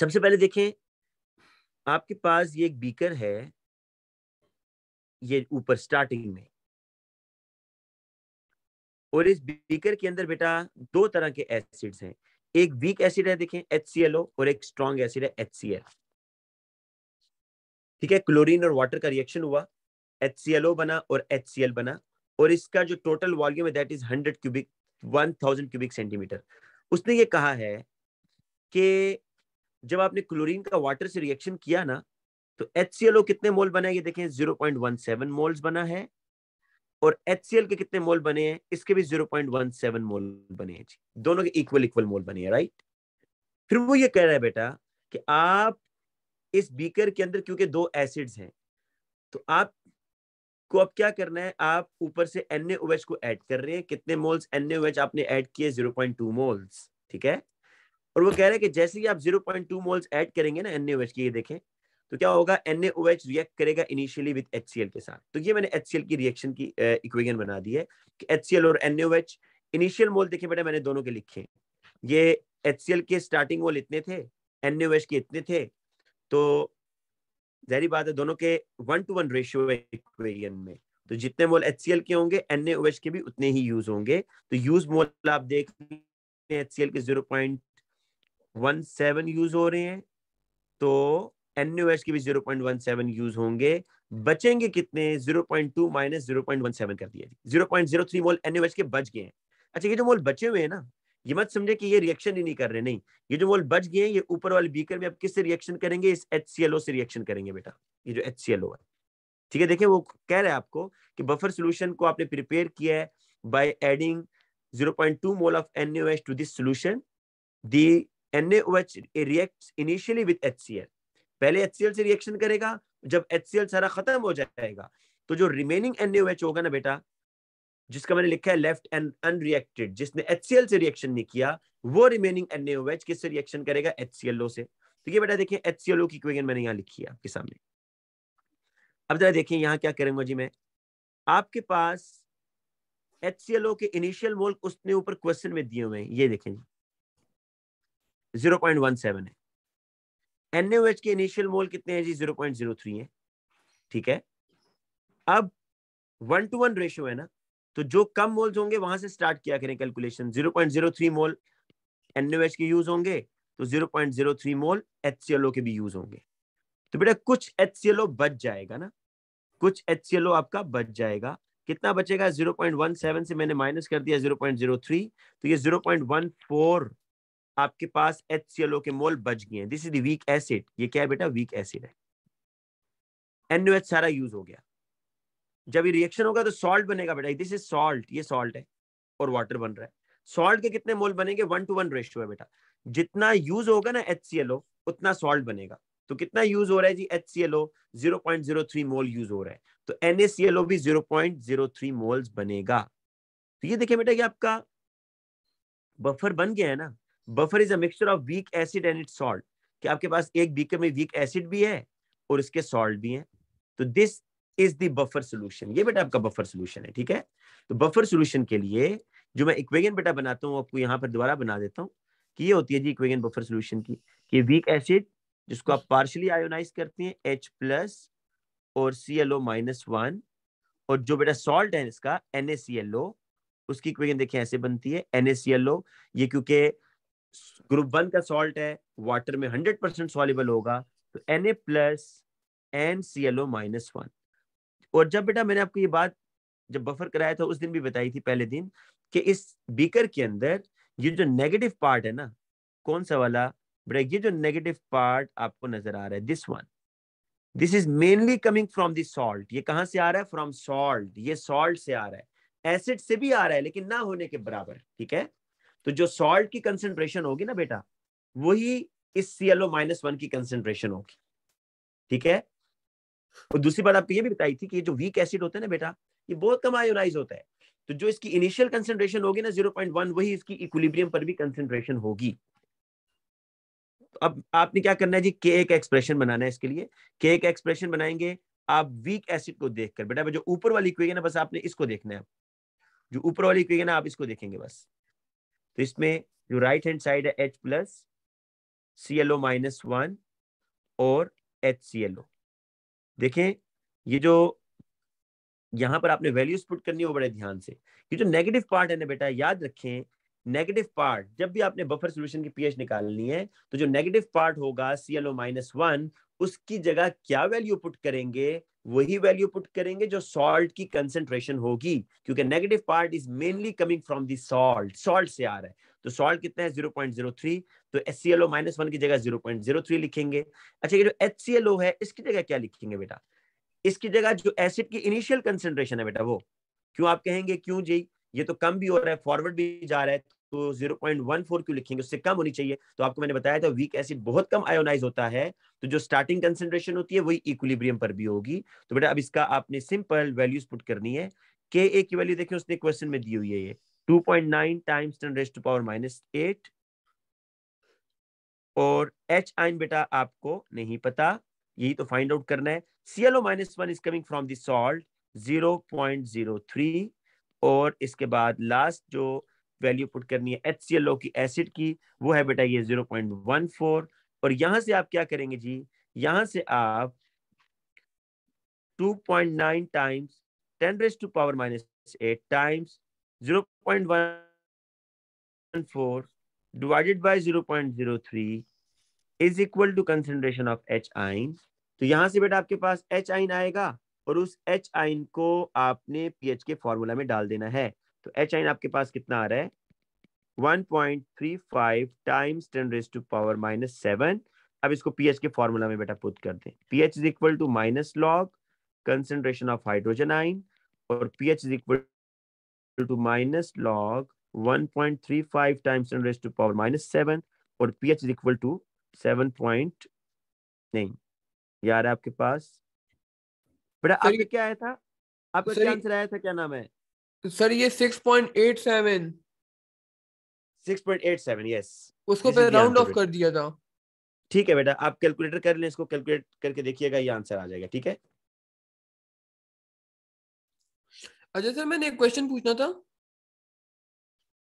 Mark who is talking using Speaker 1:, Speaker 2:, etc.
Speaker 1: सबसे पहले देखें आपके पास ये एक बीकर है ये ऊपर स्टार्टिंग में और इस बीकर के अंदर बेटा दो तरह के एसिड्स हैं एक वीक एसिड है देखें एच और एक स्ट्रॉन्ग एसिड है एच ठीक है क्लोरीन और वाटर का रिएक्शन हुआ एच बना और एच बना और इसका जो टोटल वॉल्यूम है that is hundred cubic one thousand cubic centimetre उसने ये कहा है कि जब आपने क्लोरीन का वाटर से रिएक्शन किया ना तो एच कितने मोल बना है ये देखें सेवन मोल्स बना है और एच के कितने मोल बने हैं इसके भी जीरो सेवन मोल बने हैं जी दोनों के इक्वल इक्वल मोल बने हैं राइट फिर वो ये कह रहा है बेटा कि आप इस बीकर के अंदर क्योंकि दो एसिड्स हैं तो आप को अब क्या करना है आप ऊपर से एन को ऐड कर रहे हैं कितने मोल्स एन आपने ऐड किए 0.2 मोल्स ठीक है और वो कह रहे हैं कि जैसे ही आप 0.2 मोल्स ऐड करेंगे ना एनएओएच की ये देखें तो क्या होगा एनएओएच रिएक्ट करेगा इनिशियली विद एचसीएल के साथ तो ये मैंने एचसीएल की रिएक्शन की इक्वेशन बना दी है कि एचसीएल और एनएओएच इनिशियल मोल देखिए बेटा मैंने दोनों के लिखे ये एचसीएल के स्टार्टिंग मोल इतने थे एनएओएच के इतने थे तो जहरी बात है दोनों के वन टू वन रेशियो है इक्वेशन में तो जितने मोल एच के होंगे एन के भी उतने ही यूज होंगे तो यूज मोल आप देख एच के zero point one seven use हो रहे हैं तो एन के भी zero point one seven use होंगे बचेंगे कितने zero point two minus zero point one seven कर दिया zero point zero three mole N के बच गए हैं अच्छा ये जो मोल बचे हुए हैं ना ये मत समझे कि ये रिएक्शन ही नहीं कर रहे नहीं ये जो मोल बच गए हैं ये ऊपर वाले बीकर में आप किससे रिएक्शन करेंगे इस एच से रिएक्शन करेंगे बेटा ये जो एच है ठीक है देखिए वो कह रहा है आपको कि बफर सोल्यूशन को आपने प्रिपेयर किया है by adding 0.2 mole of NaOH to this solution the NaOH reacts initially with HCl पहले HCl से रिएक्शन करेगा जब HCl सारा खत्म हो जाएगा तो जो रिमेनिंग NaOH होगा ना बेटा जिसका मैंने लिखा है लेफ्ट एंड अनरिएक्टेड जिसने HCl से रिएक्शन नहीं किया वो रिमेनिंग NaOH किससे रिएक्शन करेगा HClO से तो ये बेटा देखिए HClO की इक्वेशन मैंने यहाँ लिखी है आपके सामने अब जरा देखिए यहाँ क्या करूंगा जी मैं आपके पास HClO के इनिशियल मोल उसने ऊपर क्वेश्चन में दिए हुए हैं ये देखें जी जीरो पॉइंट वन सेवन है एन के इनिशियल मोल कितने हैं जी जीरो पॉइंट जीरो थ्री है ठीक है अब वन टू वन रेशियो है ना तो जो कम मोल्स होंगे वहां से स्टार्ट किया करें calculation zero point zero three mole N के यूज होंगे तो zero point zero three mole H के भी यूज होंगे तो बेटा कुछ एच बच जाएगा ना कुछ एच आपका बच जाएगा कितना बचेगा 0.17 से मैंने माइनस कर दिया 0.03 तो ये 0.14 आपके पास एच सी एल ओ के मोल बच गए दिस इज वीक एसिड ये क्या है बेटा वीक एसिड है एच सारा यूज हो गया जब ये रिएक्शन होगा तो सॉल्ट बनेगा बेटा दिस इज सॉल्ट ये सॉल्ट है और वाटर बन रहा है सॉल्ट के कितने मोल बनेंगे वन टू वन रेस्ट हुआ बेटा जितना यूज होगा ना एच सी एल ओ उतना सॉल्ट बनेगा तो कितना यूज हो रहा है जी H C L O zero point zero three mole use हो रहा है तो एन ए सी एल ओ भी zero point zero three moles बनेगा तो ये देखिए बेटा ये आपका बफर बन गया है ना buffer is a mixture of weak acid and it salt कि आपके पास एक बीकर में वीक एसिड भी है और इसके सॉल्ट भी है तो this is the buffer solution ये बेटा आपका बफर सोल्यूशन है ठीक है तो बफर सोल्यूशन के लिए जो मैं इक्वेगन बेटा बनाता हूँ आपको यहाँ पर दोबारा बना देता हूँ कि ये होती है जी इक्वेगन बफर सोल्यूशन की कि वीक एसिड जिसको आप पार्शली आयोनाइज करते हैं एच प्लस और C L O minus one और जो बेटा सॉल्ट है इसका एन ए सी एल ओ उसकी इक्वेगन देखिए ऐसे बनती है N A C L O ये क्योंकि ग्रुप वन का सॉल्ट है वाटर में हंड्रेड परसेंट सॉलिबल होगा तो N A plus N C L O minus one और जब बेटा मैंने आपको ये बात जब बफर कराया था उस दिन भी बताई थी पहले दिन कि इस बीकर के अंदर ये जो नेगेटिव पार्ट है ना कौन सा वाला बेटा ये जो नेगेटिव पार्ट आपको नजर आ रहा है this one this is mainly coming from this salt ये कहाँ से आ रहा है फ्रॉम सॉल्ट ये सॉल्ट से आ रहा है एसिड से भी आ रहा है लेकिन ना होने के बराबर ठीक है तो जो सॉल्ट की कंसेंट्रेशन होगी ना बेटा वही इस C L O minus one की कंसेंट्रेशन होगी ठीक है और दूसरी बात आपको ये भी बताई थी कि ये जो वीक एसिड होते हैं ना बेटा ये बहुत कम आयोनाइज होता है तो जो इसकी इनिशियल कंसेंट्रेशन होगी ना 0.1 वही इसकी इक्विलिब्रियम पर भी कंसेंट्रेशन होगी तो अब आपने क्या करना है जी के एक एक्सप्रेशन बनाना है इसके लिए के एक एक्सप्रेशन बनाएंगे आप वीक एसिड को देखकर बेटा जो ऊपर वाली इक्वेशन है बस आपने इसको देखना है जो ऊपर वाली इक्वेशन है आप इसको देखेंगे बस तो इसमें जो राइट हैंड साइड है H plus C L O minus one और एच सी एल ओ देखें ये जो यहां पर आपने वैल्यूज पुट करनी हो बड़े ध्यान से ये जो नेगेटिव पार्ट है ना बेटा याद रखें नेगेटिव पार्ट जब भी आपने बफर सॉल्यूशन की पीएच निकालनी है तो जो नेगेटिव पार्ट होगा C L O minus one उसकी जगह क्या वैल्यू पुट करेंगे वही वैल्यू पुट करेंगे जो सॉल्ट की कंसेंट्रेशन होगी क्योंकि negative part is mainly coming from the salt salt से आ रहा है तो सॉल्ट कितना है 0.03 तो HClO C L O minus one की जगह 0.03 लिखेंगे अच्छा ये जो एच सी एल ओ है इसकी जगह क्या लिखेंगे बेटा इसकी जगह जो एसिड की इनिशियल कंसेंट्रेशन है बेटा वो क्यों आप कहेंगे क्यों जी ये तो कम भी हो रहा है फॉरवर्ड भी जा रहा है तो जीरो पॉइंट वन फोर क्यों लिखेंगे उससे कम होनी चाहिए तो आपको मैंने बताया था वीक एसिड बहुत कम आयोनाइज होता है तो जो स्टार्टिंग कंसेंट्रेशन होती है वही इक्विलिब्रियम पर भी होगी तो बेटा अब इसका आपने सिंपल वैल्यूज पुट करनी है के ए की वैल्यू देखिए उसने क्वेश्चन में दी हुई है ये 2.9 times 10 raise to power minus eight और एच आइन बेटा आपको नहीं पता यही तो फाइंड आउट करना है CLO minus one is coming from salt zero point zero three और इसके बाद लास्ट जो वैल्यू पुट करनी है एच की एसिड की वो है बेटा ये जीरो पॉइंट वन फोर और यहां से आप क्या करेंगे जी यहां से आप two point nine times ten raise to power minus eight times zero point one four divided by zero point zero three is equal to concentration of H ion तो यहां से बेटा आपके पास एच आइन आएगा और उस एच आइन को आपने पीएच के फॉर्मूला में डाल देना है तो एच आइन आपके पास कितना आ रहा है 1.35 times 10 raise to power minus seven अब इसको पीएच के फॉर्मूला में बेटा पुट कर दें pH is equal to minus log concentration of hydrogen ion और pH is equal to minus log 1.35 times 10 raise to power minus seven और pH is equal to seven point नहीं यार आपके पास बेटा आपका क्या आया था आपका आंसर आया था क्या नाम है सर ये six six point point eight seven eight seven yes उसको पहले राउंड ऑफ कर दिया था ठीक है बेटा आप कैलकुलेटर कर लें इसको कैलकुलेट करके देखिएगा ये आंसर आ जाएगा ठीक है अच्छा सर मैंने एक क्वेश्चन पूछना था